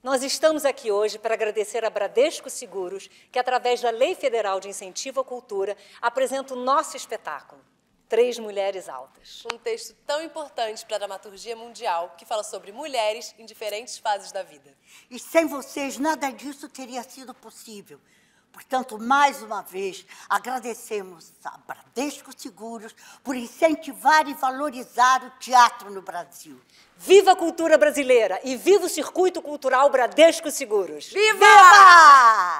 Nós estamos aqui hoje para agradecer a Bradesco Seguros, que, através da Lei Federal de Incentivo à Cultura, apresenta o nosso espetáculo, Três Mulheres Altas. Um texto tão importante para a dramaturgia mundial, que fala sobre mulheres em diferentes fases da vida. E sem vocês, nada disso teria sido possível. Portanto, mais uma vez, agradecemos a Bradesco Seguros por incentivar e valorizar o teatro no Brasil. Viva a cultura brasileira e viva o circuito cultural Bradesco Seguros! Viva! viva!